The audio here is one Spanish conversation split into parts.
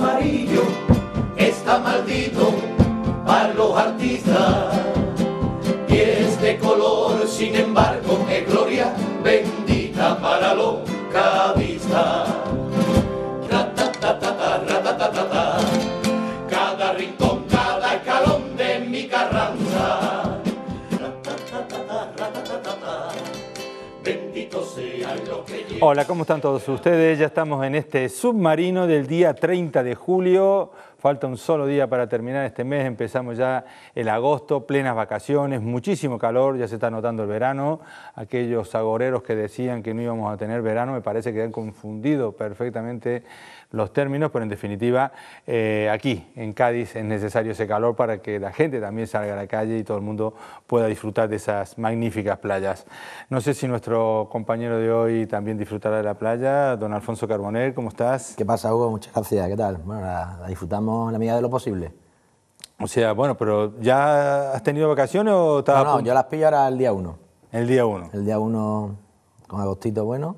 Maria. Hola, ¿cómo están todos ustedes? Ya estamos en este submarino del día 30 de julio. Falta un solo día para terminar este mes, empezamos ya el agosto, plenas vacaciones, muchísimo calor, ya se está notando el verano. Aquellos agoreros que decían que no íbamos a tener verano, me parece que han confundido perfectamente los términos, pero en definitiva eh, aquí en Cádiz es necesario ese calor para que la gente también salga a la calle y todo el mundo pueda disfrutar de esas magníficas playas. No sé si nuestro compañero de hoy también disfrutará de la playa, don Alfonso Carbonel, ¿cómo estás? ¿Qué pasa Hugo? Muchas gracias, ¿qué tal? Bueno, disfrutamos en la medida de lo posible. O sea, bueno, pero ¿ya has tenido vacaciones o estás.? No, yo las pillo ahora el día 1. El día 1. El día 1 con agostito bueno,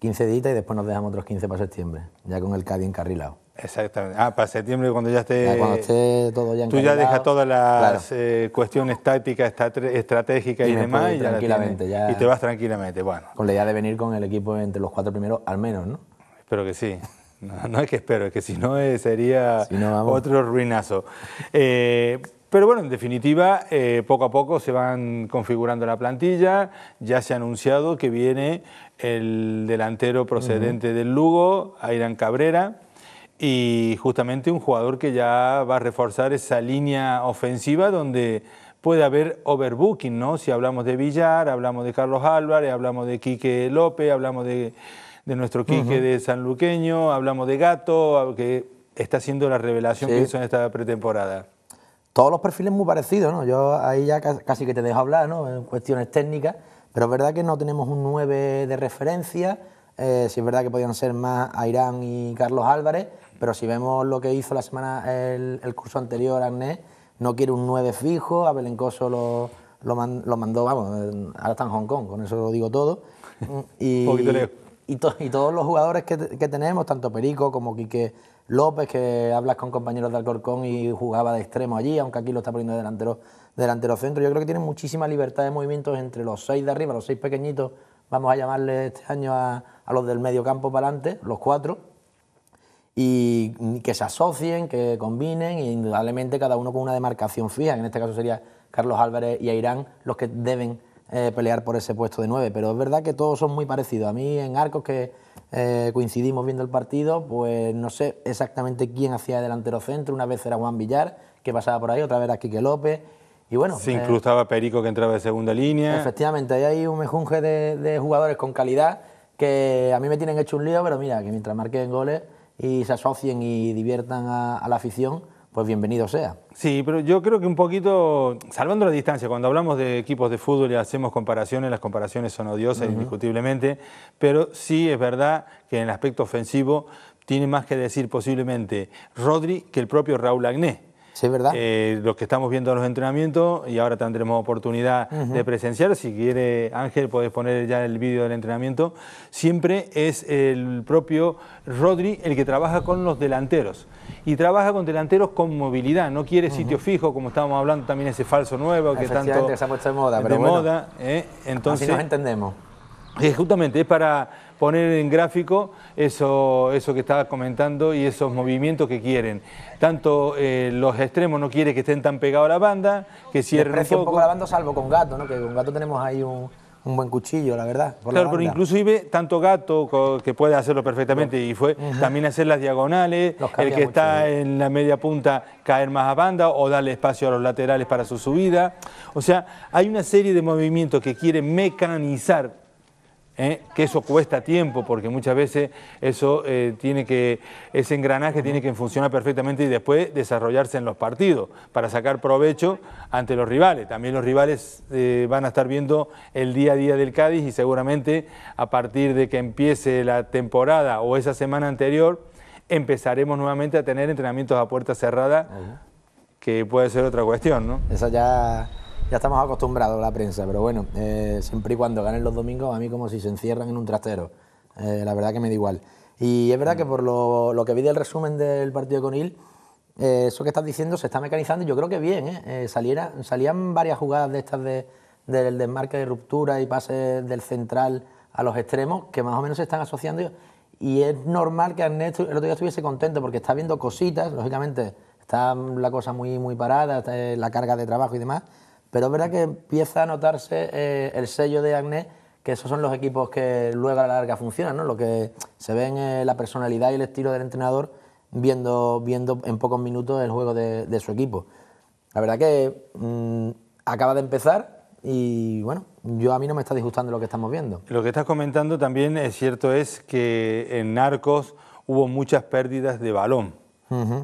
15 días y después nos dejamos otros 15 para septiembre, ya con el Cádiz encarrilado. Exactamente. Ah, para septiembre cuando ya esté... cuando esté todo ya encarrilado. Tú ya dejas todas las eh, cuestiones tácticas, estratégicas y, y demás. Y, tranquilamente, y te vas tranquilamente, bueno. Con la idea de venir con el equipo entre los cuatro primeros, al menos, ¿no? Espero que sí. No, no, es que espero, es que si no eh, sería otro ruinazo. Eh, pero bueno, en definitiva, eh, poco a poco se van configurando la plantilla. Ya se ha anunciado que viene el delantero procedente del Lugo, Ayrán Cabrera, y justamente un jugador que ya va a reforzar esa línea ofensiva donde puede haber overbooking, ¿no? Si hablamos de Villar, hablamos de Carlos Álvarez, hablamos de Quique López, hablamos de de nuestro Quique de San de Sanluqueño, hablamos de Gato, que está haciendo la revelación que hizo en esta pretemporada. Todos los perfiles muy parecidos, ¿no? Yo ahí ya casi que te dejo hablar, ¿no? En cuestiones técnicas, pero es verdad que no tenemos un 9 de referencia, eh, si es verdad que podían ser más Airán y Carlos Álvarez, pero si vemos lo que hizo la semana, el, curso anterior Agnés, no quiere un 9 fijo, a Belencoso lo, lo, mandó, vamos, ahora está en Hong Kong, con eso lo digo todo. Un poquito lejos y, todos los jugadores que, tenemos, tanto Perico como Quique López, que hablas con compañeros de Alcorcón y jugaba de extremo allí, aunque aquí lo está poniendo delantero, delantero centro. Yo creo que tienen muchísima libertad de movimientos entre los seis de arriba, los seis pequeñitos, vamos a llamarle este año a, los del medio campo para adelante, los cuatro, y que se asocien, que combinen, y e indudablemente cada uno con una demarcación fija, en este caso sería Carlos Álvarez y Airán los que deben eh, pelear por ese puesto de nueve... pero es verdad que todos son muy parecidos. A mí en Arcos, que eh, coincidimos viendo el partido, pues no sé exactamente quién hacía delantero centro, una vez era Juan Villar, que pasaba por ahí, otra vez era Quique López, y bueno, Se eh, incrustaba Perico que entraba de segunda línea. Efectivamente, ahí hay un mejunje de, jugadores con calidad que a mí me tienen hecho un lío, pero mira, que mientras marquen goles y se asocien y diviertan a la afición, pues bienvenido sea. Sí, pero yo creo que un poquito, salvando la distancia, cuando hablamos de equipos de fútbol y hacemos comparaciones, las comparaciones son odiosas indiscutiblemente, pero sí es verdad que en el aspecto ofensivo tiene más que decir posiblemente Rodri que el propio Raúl Agné Sí, ¿verdad? Eh, los que estamos viendo los entrenamientos y ahora tendremos oportunidad de presenciar. Si quiere Ángel, podés poner ya el vídeo del entrenamiento. Siempre es el propio Rodri el que trabaja con los delanteros. Y trabaja con delanteros con movilidad, no quiere sitio fijo, como estábamos hablando también ese falso nuevo que tanto se ha de moda. De moda eh. Entonces, así nos entendemos. Justamente, es para poner en gráfico eso, eso que estaba comentando y esos movimientos que quieren. Tanto eh, los extremos no quiere que estén tan pegados a la banda, que cierren un poco. un poco la banda salvo con Gato, ¿no? que con Gato tenemos ahí un, buen cuchillo, la verdad. claro, pero inclusive tanto Gato, que puede hacerlo perfectamente, y fue también hacer las diagonales, el que está en la media punta caer más a banda o darle espacio a los laterales para su subida. O sea, hay una serie de movimientos que quieren mecanizar ¿eh? que eso cuesta tiempo, porque muchas veces eso eh, tiene que, ese engranaje tiene que funcionar perfectamente y después desarrollarse en los partidos para sacar provecho ante los rivales. También los rivales eh, van a estar viendo el día a día del Cádiz y seguramente a partir de que empiece la temporada o esa semana anterior empezaremos nuevamente a tener entrenamientos a puerta cerrada, que puede ser otra cuestión, ¿no? Eso ya ya estamos acostumbrados a la prensa, pero bueno, eh, siempre y cuando ganen los domingos, a mí como si se encierran en un trastero. Eh, la verdad que me da igual. Y es verdad que por lo, que vi del resumen del partido con Il, eh, eso que estás diciendo se está mecanizando yo creo que bien. Saliera, salían varias jugadas de estas de, del desmarque de ruptura y pases del central a los extremos que más o menos se están asociando. Y es normal que Ernesto el otro día estuviese contento porque está viendo cositas, lógicamente está la cosa muy, muy parada, está la carga de trabajo y demás, pero es verdad que empieza a notarse eh, el sello de Agné, que esos son los equipos que luego a la larga funcionan, Lo que se ve en eh, la personalidad y el estilo del entrenador viendo, viendo en pocos minutos el juego de, su equipo. La verdad que mm, acaba de empezar y bueno, yo a mí no me está disgustando lo que estamos viendo. Lo que estás comentando también es cierto es que en Narcos hubo muchas pérdidas de balón,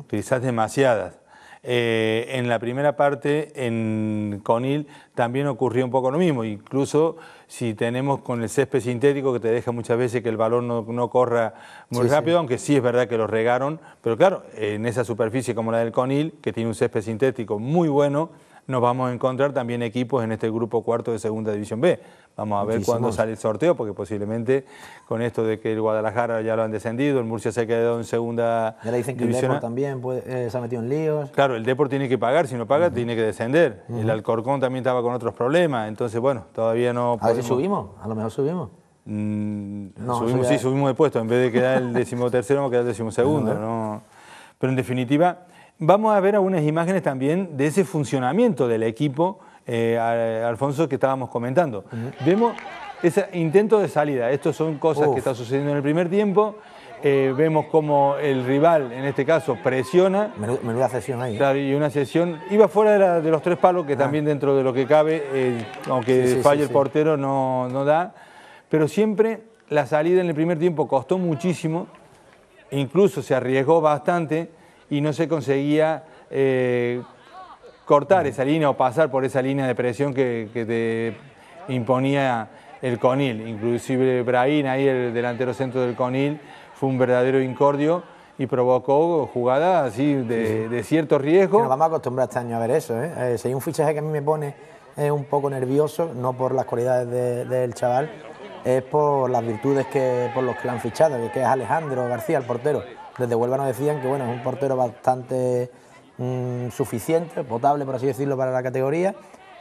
quizás demasiadas. Eh, en la primera parte, en Conil, también ocurrió un poco lo mismo. Incluso si tenemos con el césped sintético, que te deja muchas veces que el balón no, corra muy rápido, aunque sí es verdad que lo regaron. Pero claro, en esa superficie como la del Conil, que tiene un césped sintético muy bueno, nos vamos a encontrar también equipos en este grupo cuarto de Segunda División B. Vamos a ver cuándo sale el sorteo, porque posiblemente con esto de que el Guadalajara ya lo han descendido, el Murcia se ha quedado en segunda. Ya dicen que el también eh, se ha metido en líos. Claro, el Depor tiene que pagar, si no paga, tiene que descender. El Alcorcón también estaba con otros problemas, entonces, bueno, todavía no. A ver si subimos, a lo mejor subimos. Mm, subimos, sí, subimos de puesto. En vez de quedar el decimotercero, vamos a quedar el decimosegundo. Pero en definitiva, vamos a ver algunas imágenes también de ese funcionamiento del equipo eh, eh, Alfonso, que estábamos comentando. Vemos ese intento de salida. Estas son cosas que están sucediendo en el primer tiempo. Eh, vemos como el rival, en este caso, presiona. Menuda sesión ahí. Claro, y una sesión. Iba fuera de, los tres palos, que ah. también dentro de lo que cabe, aunque falle el portero, no, no da. Pero siempre la salida en el primer tiempo costó muchísimo, incluso se arriesgó bastante y no se conseguía cortar esa línea o pasar por esa línea de presión que, te imponía el Conil. Inclusive Brahim, ahí el delantero centro del Conil, fue un verdadero incordio y provocó jugadas así de, cierto riesgo. Nos vamos a acostumbrar este año a ver eso. ¿eh? eh si hay un fichaje que a mí me pone eh, un poco nervioso, no por las cualidades del chaval, es por las virtudes que por los que lo han fichado, que es Alejandro García, el portero. Desde Huelva nos decían que bueno, es un portero bastante Mm, suficiente, potable, por así decirlo, para la categoría,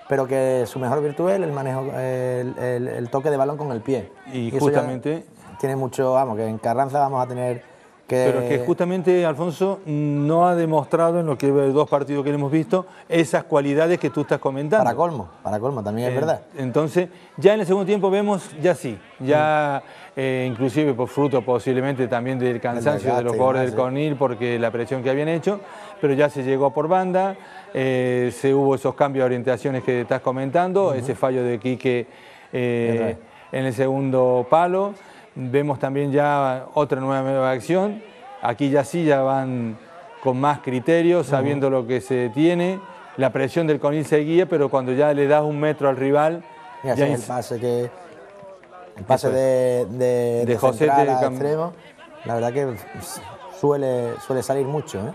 pero que su mejor virtud es el manejo, el, toque de balón con el pie. Y, justamente. Tiene mucho, vamos, que en Carranza vamos a tener que. Pero que justamente Alfonso no ha demostrado en los dos partidos que le hemos visto esas cualidades que tú estás comentando. Para colmo, para colmo, también es verdad. Entonces, ya en el segundo tiempo vemos, ya sí, ya. Mm. Eh, inclusive por fruto posiblemente también del cansancio de los jugadores del ¿eh? Conil porque la presión que habían hecho, pero ya se llegó por banda, eh, se hubo esos cambios de orientaciones que estás comentando, ese fallo de Quique en el segundo palo, vemos también ya otra nueva, nueva acción, aquí ya sí ya van con más criterios, sabiendo lo que se tiene, la presión del Conil seguía, pero cuando ya le das un metro al rival, y ya el pase que el pase de, de, de José extremo, la verdad que suele, suele salir mucho. ¿eh?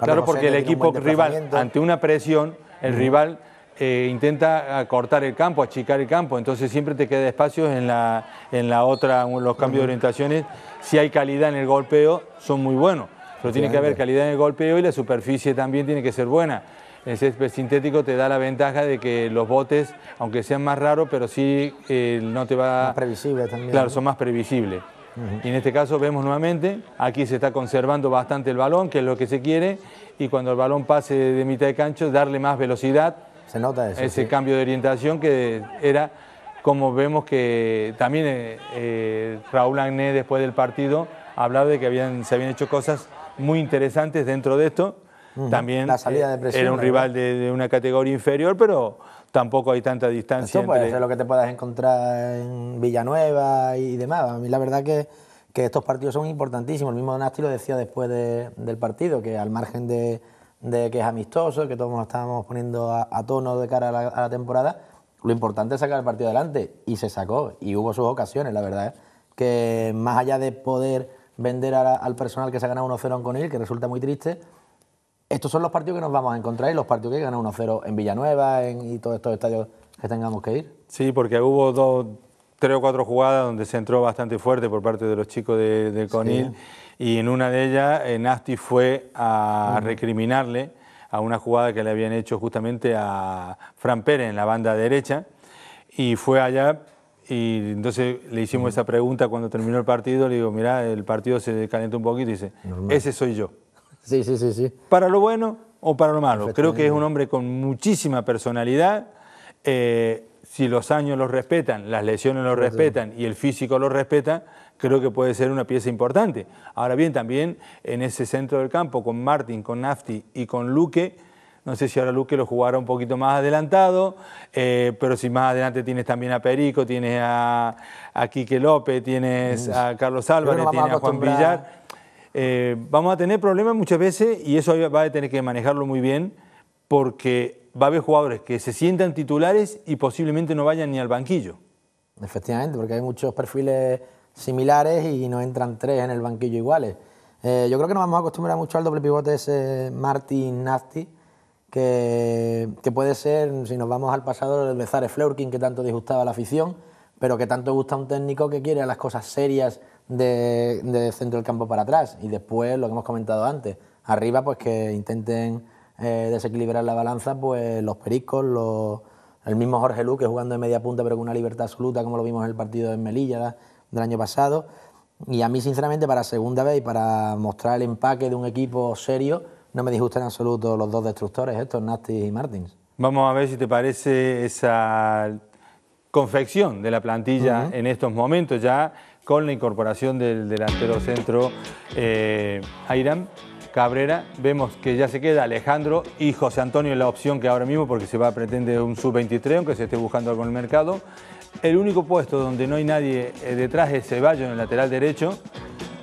Claro, porque el equipo rival, ante una presión, el rival eh, intenta cortar el campo, achicar el campo, entonces siempre te queda espacio en la, en la otra, los cambios de orientaciones. Si hay calidad en el golpeo, son muy buenos, pero tiene que haber calidad en el golpeo y la superficie también tiene que ser buena. El sintético te da la ventaja de que los botes, aunque sean más raros, pero sí eh, no te va... Más previsible también. Claro, son más previsibles. Y en este caso vemos nuevamente, aquí se está conservando bastante el balón, que es lo que se quiere, y cuando el balón pase de mitad de cancho, darle más velocidad. Se nota Ese cambio de orientación que era como vemos que también eh, eh, Raúl Agné después del partido hablaba de que habían, se habían hecho cosas muy interesantes dentro de esto también eh, era un rival de, una categoría inferior, pero tampoco hay tanta distancia. Esto puede ser lo que te puedas encontrar en Villanueva y demás. A mí la verdad que, que estos partidos son importantísimos. El mismo Donasti lo decía después del partido, que al margen de, de, que es amistoso, que todos nos estábamos poniendo a, tono de cara a la, temporada, lo importante es sacar el partido adelante. Y se sacó, y hubo sus ocasiones, la verdad. ¿eh? Que más allá de poder vender al personal que se ha ganado 1-0 con él... que resulta muy triste, estos son los partidos que nos vamos a encontrar y los partidos que ganan 1-0 en Villanueva en, y todos estos estadios que tengamos que ir. Sí, porque hubo dos, tres o cuatro jugadas donde se entró bastante fuerte por parte de los chicos de, CONIL y en una de ellas eh, Nasti fue a recriminarle a una jugada que le habían hecho justamente a Fran Pérez en la banda derecha y fue allá y entonces le hicimos esa pregunta cuando terminó el partido, le digo, mira, el partido se calentó un poquito y dice, ese soy yo. Sí, sí, sí, sí. Para lo bueno o para lo malo. Creo que es un hombre con muchísima personalidad. Eh, si los años los respetan, las lesiones lo respetan y el físico lo respeta, creo que puede ser una pieza importante. Ahora bien, también en ese centro del campo, con Martín, con Nafti y con Luque, no sé si ahora Luque lo jugará un poquito más adelantado, eh, pero si más adelante tienes también a Perico, tienes a, a Quique López, tienes a Carlos Álvarez, tienes a Juan Villar. Eh, vamos a tener problemas muchas veces y eso va a tener que manejarlo muy bien porque va a haber jugadores que se sientan titulares y posiblemente no vayan ni al banquillo. Efectivamente, porque hay muchos perfiles similares y no entran tres en el banquillo iguales. Eh, yo creo que nos vamos a acostumbrar mucho al doble pivote ese Martin Nasti, que, puede ser, si nos vamos al pasado, el Bezares Fleurkin, que tanto disgustaba a la afición, pero que tanto gusta a un técnico que quiere las cosas serias de, centro del campo para atrás. Y después, lo que hemos comentado antes, arriba, pues que intenten eh, desequilibrar la balanza, pues los pericos, los, el mismo Jorge Luque jugando de media punta, pero con una libertad absoluta, como lo vimos en el partido en Melilla del año pasado. Y a mí, sinceramente, para segunda vez y para mostrar el empaque de un equipo serio, no me disgustan en absoluto los dos destructores, estos Nasty y Martins. Vamos a ver si te parece esa confección de la plantilla en estos momentos, ya con la incorporación del delantero centro eh, Cabrera. Vemos que ya se queda Alejandro y José Antonio en la opción que ahora mismo, porque se va a pretender un sub-23, aunque se esté buscando algo en el mercado. El único puesto donde no hay nadie eh, detrás es Ceballos en el lateral derecho,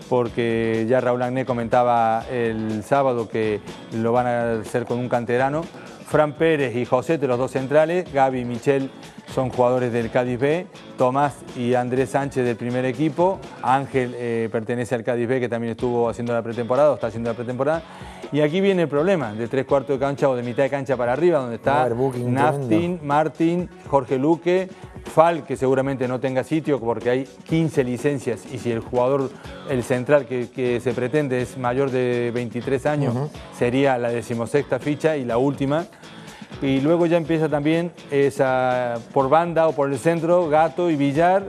porque ya Raúl Agné comentaba el sábado que lo van a hacer con un canterano. Fran Pérez y José, de los dos centrales, Gaby, Michel son jugadores del Cádiz B, Tomás y Andrés Sánchez del primer equipo, Ángel eh, pertenece al Cádiz B que también estuvo haciendo la pretemporada o está haciendo la pretemporada. Y aquí viene el problema, de tres cuartos de cancha o de mitad de cancha para arriba, donde está Naftin, Martín, Jorge Luque, Fal, que seguramente no tenga sitio porque hay 15 licencias y si el jugador, el central que, se pretende es mayor de 23 años, sería la decimosexta ficha y la última y luego ya empieza también esa, por banda o por el centro, Gato y Villar,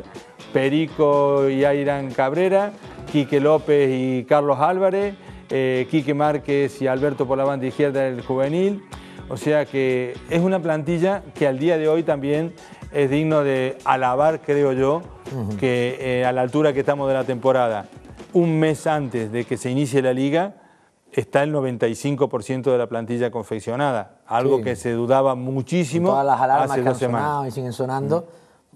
Perico y Airan Cabrera, Quique López y Carlos Álvarez, eh, Quique Márquez y Alberto por la banda izquierda del juvenil. O sea que es una plantilla que al día de hoy también es digno de alabar, creo yo, que eh, a la altura que estamos de la temporada, un mes antes de que se inicie la liga, está el 95% de la plantilla confeccionada algo que se dudaba muchísimo. todas las alarmas que han sonado y siguen sonando,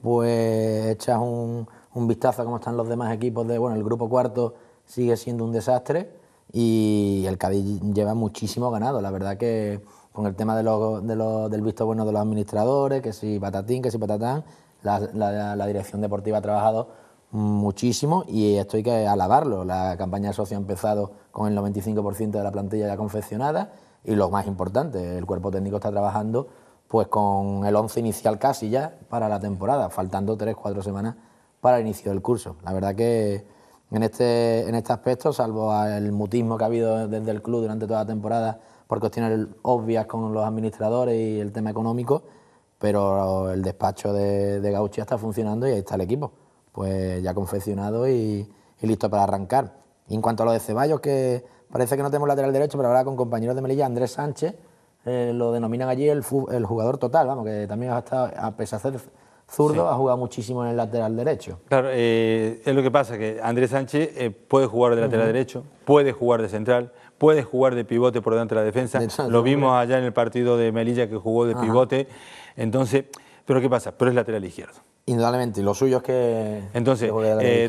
pues echas un, vistazo a cómo están los demás equipos de, bueno, el grupo cuarto sigue siendo un desastre y el Cádiz lleva muchísimo ganado, la verdad que con el tema del visto bueno de los administradores, que si patatín, que si patatán, la, dirección deportiva ha trabajado muchísimo y esto hay que alabarlo. La campaña de socio ha empezado con el 95% de la plantilla ya confeccionada y lo más importante, el cuerpo técnico está trabajando pues con el 11 inicial casi ya para la temporada, faltando 3, 4 semanas para el inicio del curso. La verdad que en este, en este aspecto, salvo el mutismo que ha habido desde el club durante toda la temporada por cuestiones obvias con los administradores y el tema económico, pero el despacho de, de Gauchia está funcionando y ahí está el equipo, pues ya confeccionado y, y listo para arrancar. en cuanto a lo de Ceballos, que Parece que no tenemos lateral derecho, pero ahora con compañeros de Melilla, Andrés Sánchez, eh, lo denominan allí el, jugador total, vamos, que también ha estado, a pesar de ser zurdo, ha jugado muchísimo en el lateral derecho. Claro, eh, es lo que pasa, que Andrés Sánchez eh, puede jugar de lateral derecho, puede jugar de central, puede jugar de pivote por delante de la defensa. lo vimos allá en el partido de Melilla que jugó de pivote. Entonces, pero ¿qué pasa? Pero es lateral izquierdo. Indudablemente, lo suyo es que... Entonces,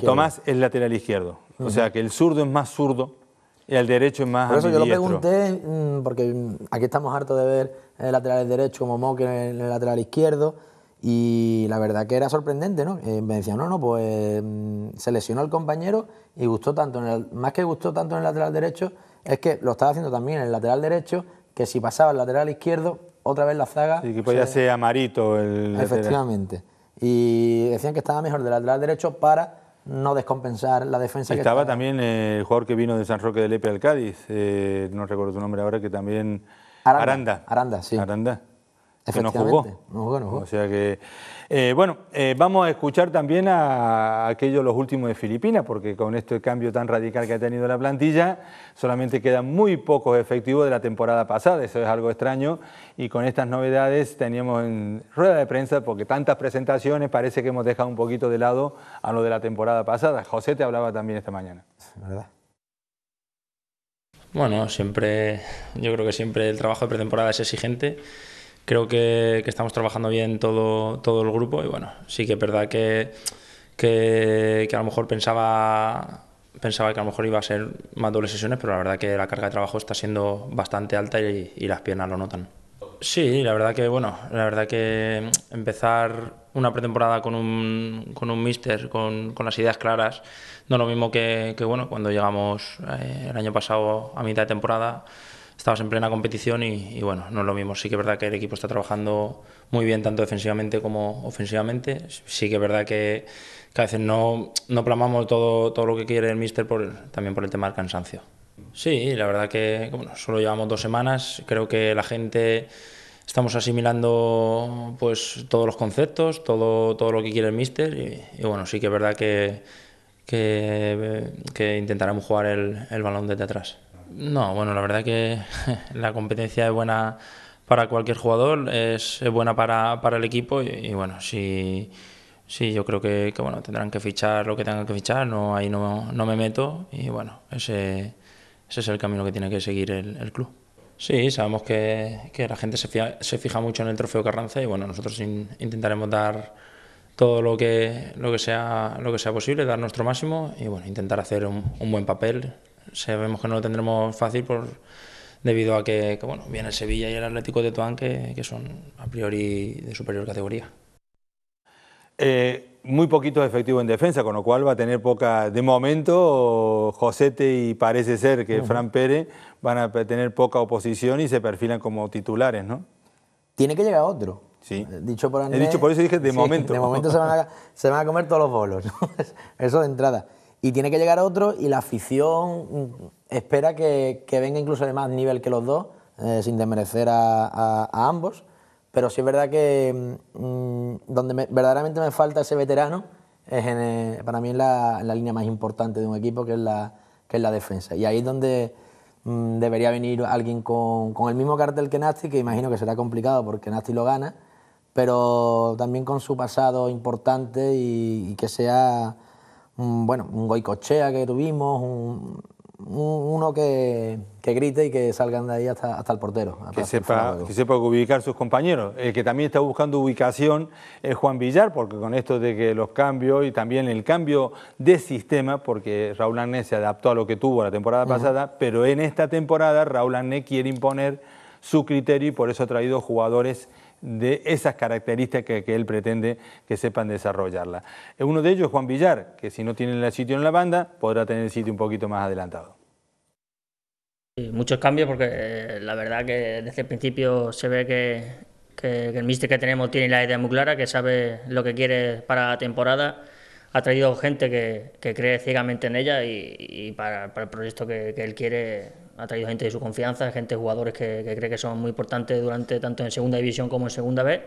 Tomás es lateral izquierdo. O sea, que el zurdo es más zurdo y el derecho es más Por eso yo lo pregunté, mm, porque mm, aquí estamos hartos de ver el lateral derecho como Moque en el lateral izquierdo, y la verdad que era sorprendente, ¿no? Eh, me decían, no, no, pues mm, se lesionó el compañero y gustó tanto, en el, más que gustó tanto en el lateral derecho, es que lo estaba haciendo también en el lateral derecho, que si pasaba el lateral izquierdo, otra vez la zaga... Y que podía ser amarito el Efectivamente. Y decían que estaba mejor del lateral derecho para no descompensar la defensa. Estaba, también eh, el jugador que vino de San Roque de Lepe al Cádiz, eh, no recuerdo su nombre ahora, que también... Aranda. Aranda, sí. Aranda. que jugó, no jugó. O sea que eh, bueno, eh, vamos a escuchar también a, aquellos los últimos de Filipinas, porque con este cambio tan radical que ha tenido la plantilla, solamente quedan muy pocos efectivos de la temporada pasada, eso es algo extraño, y con estas novedades teníamos en rueda de prensa, porque tantas presentaciones parece que hemos dejado un poquito de lado a lo de la temporada pasada. José te hablaba también esta mañana. Bueno, siempre, yo creo que siempre el trabajo de pretemporada es exigente creo que, estamos trabajando bien todo, todo el grupo y bueno, sí que es verdad que, que, a lo mejor pensaba, pensaba que a lo mejor iba a ser más dobles sesiones, pero la verdad que la carga de trabajo está siendo bastante alta y, las piernas lo notan. Sí, la verdad que bueno, la verdad que empezar una pretemporada con un, con un mister, con, las ideas claras, no lo mismo que, bueno, cuando llegamos eh, el año pasado a mitad de temporada, estamos en plena competición y, bueno, no es lo mismo. Sí que es verdad que el equipo está trabajando muy bien tanto defensivamente como ofensivamente. Sí que es verdad que, a veces no, no plamamos todo, todo lo que quiere el míster por, también por el tema del cansancio. Sí, la verdad que bueno, solo llevamos dos semanas. Creo que la gente estamos asimilando pues todos los conceptos, todo, todo lo que quiere el míster y, bueno, sí que es verdad que, que, que intentaremos jugar el, el balón desde atrás. No, bueno, la verdad que la competencia es buena para cualquier jugador, es, buena para, el equipo y, bueno, sí, yo creo que, bueno, tendrán que fichar lo que tengan que fichar, no, ahí no, no me meto y bueno, ese, ese es el camino que tiene que seguir el, club. Sí, sabemos que, la gente se, se, fija mucho en el trofeo Carranza y bueno, nosotros intentaremos dar todo lo que, lo, que sea, lo que sea posible, dar nuestro máximo y bueno, intentar hacer un buen papel sabemos que no lo tendremos fácil por, debido a que, bueno, viene Sevilla y el Atlético de Tuán, que, son a priori de superior categoría. Eh, muy poquito efectivo en defensa, con lo cual va a tener poca. De momento, Josete y parece ser que Fran Pérez van a tener poca oposición y se perfilan como titulares, ¿no? Tiene que llegar otro. Sí. Eh, dicho por He dicho por eso dije de momento. De momento se van, a, se van a comer todos los bolos. eso de entrada y tiene que llegar otro y la afición espera que, venga incluso de más nivel que los dos, eh, sin desmerecer a, ambos. Pero sí es verdad que mm, donde verdaderamente me falta ese veterano es eh, para mí es la, línea más importante de un equipo, que es la, es la defensa. Y ahí es donde mm, debería venir alguien con, el mismo cartel que Nasti, que imagino que será complicado porque Nasti lo gana, pero también con su pasado importante y que sea bueno, un goicochea que tuvimos, uno que, que, grite y que salgan de ahí hasta, el portero. que, sepa, ubicar sus compañeros. El que también está buscando ubicación es Juan Villar, porque con esto de que los cambios y también el cambio de sistema, porque Raúl Agné se adaptó a lo que tuvo la temporada pasada, pero en esta temporada Raúl Arné quiere imponer su criterio y por eso ha traído jugadores de esas características que, él pretende que sepan desarrollarla. Eh, uno de ellos es Juan Villar, que si no tiene el sitio en la banda, podrá tener el sitio un poquito más adelantado. Muchos cambios porque eh, la verdad que desde el principio se ve que, el míster que tenemos tiene la idea muy clara, que sabe lo que quiere para la temporada ha traído gente que, cree ciegamente en ella y, para, el proyecto que, que él quiere ha traído gente de su confianza, gente, jugadores que, cree que son muy importantes durante tanto en segunda división como en segunda B.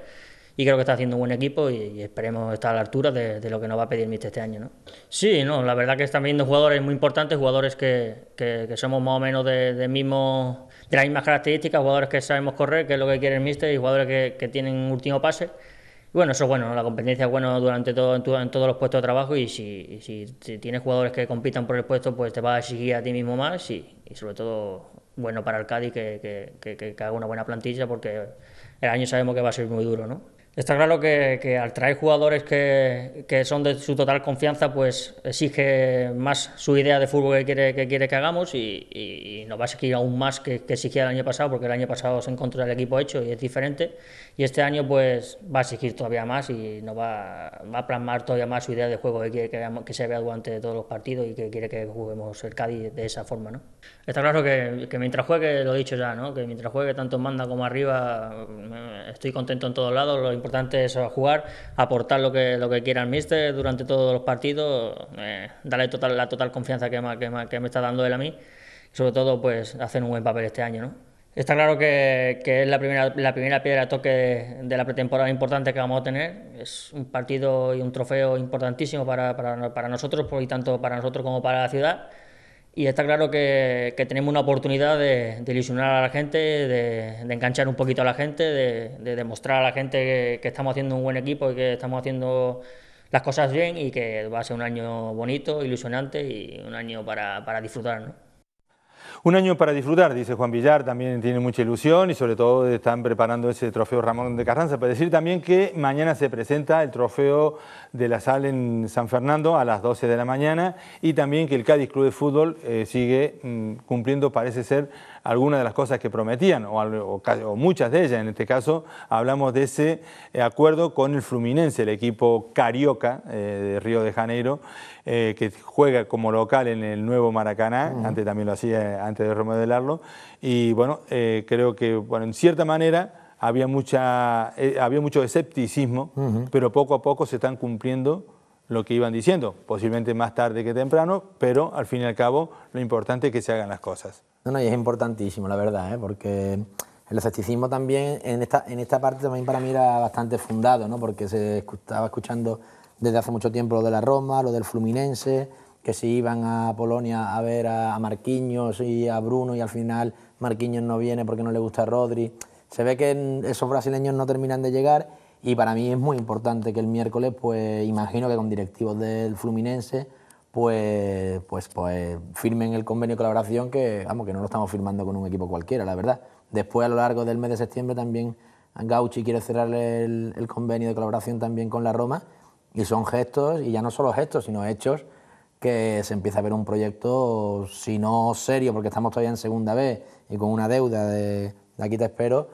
Y creo que está haciendo un buen equipo y, esperemos estar a la altura de, lo que nos va a pedir Mister este año. ¿no? Sí, no, la verdad que están viendo jugadores muy importantes, jugadores que, que, somos más o menos de, mismo, de las mismas características, jugadores que sabemos correr, que es lo que quiere el Mister, y jugadores que, que tienen un último pase. Bueno, eso es bueno, la competencia es bueno durante todo, en, todos los puestos de trabajo y si, si, tienes jugadores que compitan por el puesto, pues te va a exigir a ti mismo más y, sobre todo bueno para el Cádiz que, que, que, que haga una buena plantilla porque el año sabemos que va a ser muy duro, ¿no? Está claro que, que al traer jugadores que, que, son de su total confianza, pues exige más su idea de fútbol que quiere que, quiere que hagamos y, y, nos va a exigir aún más que, que, exigía el año pasado, porque el año pasado se encontró el equipo hecho y es diferente. Y este año pues va a exigir todavía más y nos va, va a plasmar todavía más su idea de juego que quiere que, se vea durante todos los partidos y que quiere que juguemos el Cádiz de esa forma. ¿no? Está claro que, mientras juegue, lo he dicho ya, ¿no? que mientras juegue tanto en manda como arriba, mm, estoy contento en todos lados. Lo importante es eh, jugar, aportar lo que, lo que quiera el míster durante todos los partidos, eh, darle la total confianza que, me está dando él a mí, y sobre todo pues hacer un buen papel este año, ¿no? Está claro que, es la primera, la primera piedra de toque de, la pretemporada importante que vamos a tener. Es un partido y un trofeo importantísimo para, para, nosotros, por tanto para nosotros como para la ciudad. Y está claro que, tenemos una oportunidad de, ilusionar a la gente, de, enganchar un poquito a la gente, de, demostrar a la gente que, estamos haciendo un buen equipo y que estamos haciendo las cosas bien y que va a ser un año bonito, ilusionante y un año para, para disfrutar. Un año para disfrutar, dice Juan Villar, también tiene mucha ilusión y sobre todo están preparando ese trofeo Ramón de Carranza. Para decir también que mañana se presenta el trofeo de la sal en San Fernando a las 12 de la mañana y también que el Cádiz Club de Fútbol eh, sigue mm, cumpliendo, parece ser, algunas de las cosas que prometían, o, muchas de ellas en este caso, hablamos de ese eh, acuerdo con el Fluminense, el equipo carioca eh, de Río de Janeiro, eh, que juega como local en el nuevo Maracaná, antes también lo hacía antes de remodelarlo, y bueno, creo que bueno, en cierta manera había, mucha, había mucho escepticismo, pero poco a poco se están cumpliendo lo que iban diciendo, posiblemente más tarde que temprano, pero al fin y al cabo lo importante es que se hagan las cosas. No, no, y es importantísimo, la verdad, ¿eh? porque el escepticismo también en esta, en esta parte también para mí era bastante fundado, ¿no? porque se estaba escuchando desde hace mucho tiempo lo de la Roma, lo del Fluminense, que se iban a Polonia a ver a Marquinhos y a Bruno y al final Marquinhos no viene porque no le gusta a Rodri. Se ve que esos brasileños no terminan de llegar y para mí es muy importante que el miércoles, pues imagino que con directivos del Fluminense, pues, pues, pues firmen el convenio de colaboración que, vamos, que no lo estamos firmando con un equipo cualquiera, la verdad. Después, a lo largo del mes de septiembre, también Gauchi quiere cerrar el, convenio de colaboración también con la Roma. Y son gestos, y ya no solo gestos, sino hechos, que se empieza a ver un proyecto, si no serio, porque estamos todavía en segunda vez y con una deuda de aquí te espero,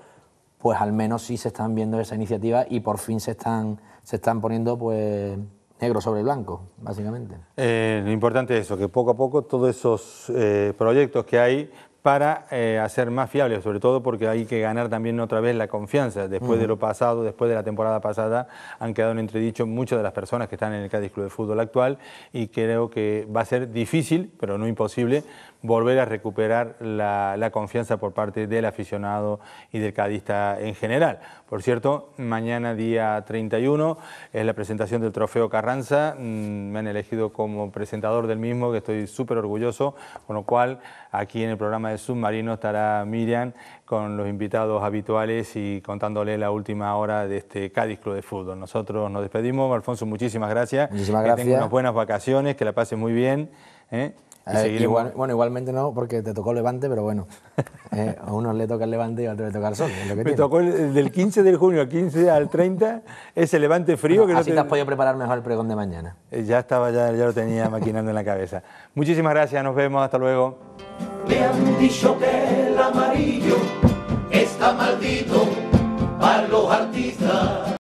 pues al menos sí se están viendo esa iniciativa y por fin se están, se están poniendo pues negro sobre blanco, básicamente. Eh, lo importante es eso, que poco a poco todos esos eh, proyectos que hay para eh, hacer más fiables, sobre todo porque hay que ganar también otra vez la confianza. Después de lo pasado, después de la temporada pasada, han quedado en entredicho muchas de las personas que están en el Cádiz Club de Fútbol actual y creo que va a ser difícil, pero no imposible, volver a recuperar la, confianza por parte del aficionado y del cadista en general. Por cierto, mañana día 31 es la presentación del trofeo Carranza, mm, me han elegido como presentador del mismo, que estoy súper orgulloso, con lo cual aquí en el programa de Submarino estará Miriam con los invitados habituales y contándole la última hora de este Cádiz Club de Fútbol. Nosotros nos despedimos, Alfonso, muchísimas gracias. Muchísimas gracias. Que unas buenas vacaciones, que la pases muy bien. ¿eh? Eh, bueno, igualmente no, porque te tocó Levante, pero bueno, eh, a unos le toca el Levante y a otros le toca el sol. Me tocó el, del 15 de junio al 15 al 30 ese Levante frío que no así te... has podido preparar mejor el pregón de mañana. Eh, ya estaba, ya, ya lo tenía maquinando en la cabeza. Muchísimas gracias, nos vemos, hasta luego. han dicho amarillo está maldito